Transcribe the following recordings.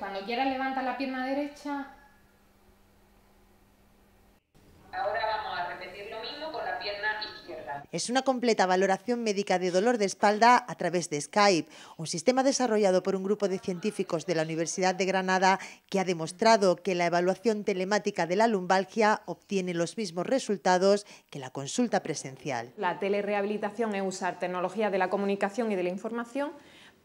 Cuando quieras levanta la pierna derecha. Ahora vamos a repetir lo mismo con la pierna izquierda. Es una completa valoración médica de dolor de espalda a través de Skype, un sistema desarrollado por un grupo de científicos de la Universidad de Granada que ha demostrado que la evaluación telemática de la lumbalgia obtiene los mismos resultados que la consulta presencial. La telerehabilitación es usar tecnología de la comunicación y de la información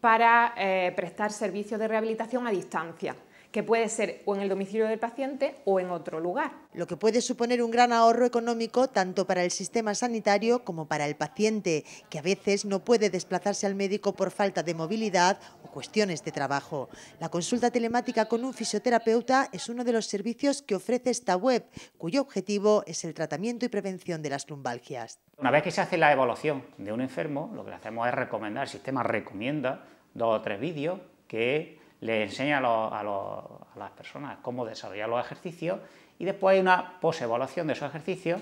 para eh, prestar servicios de rehabilitación a distancia que puede ser o en el domicilio del paciente o en otro lugar. Lo que puede suponer un gran ahorro económico tanto para el sistema sanitario como para el paciente, que a veces no puede desplazarse al médico por falta de movilidad cuestiones de trabajo. La consulta telemática con un fisioterapeuta es uno de los servicios que ofrece esta web, cuyo objetivo es el tratamiento y prevención de las lumbalgias. Una vez que se hace la evaluación de un enfermo, lo que hacemos es recomendar, el sistema recomienda dos o tres vídeos que le enseñan a, las personas cómo desarrollar los ejercicios y después hay una posevaluación de esos ejercicios,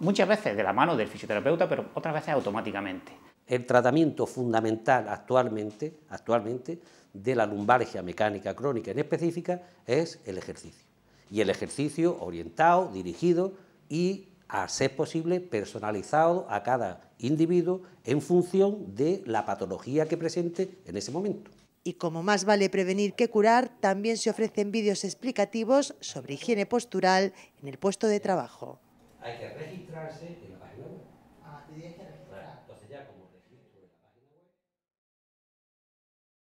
muchas veces de la mano del fisioterapeuta, pero otras veces automáticamente el tratamiento fundamental actualmente, actualmente de la lumbalgia mecánica crónica en específica es el ejercicio. Y el ejercicio orientado, dirigido y, a ser posible, personalizado a cada individuo en función de la patología que presente en ese momento. Y como más vale prevenir que curar, también se ofrecen vídeos explicativos sobre higiene postural en el puesto de trabajo. Hay que registrarse en la Ah, te que Entonces ya como...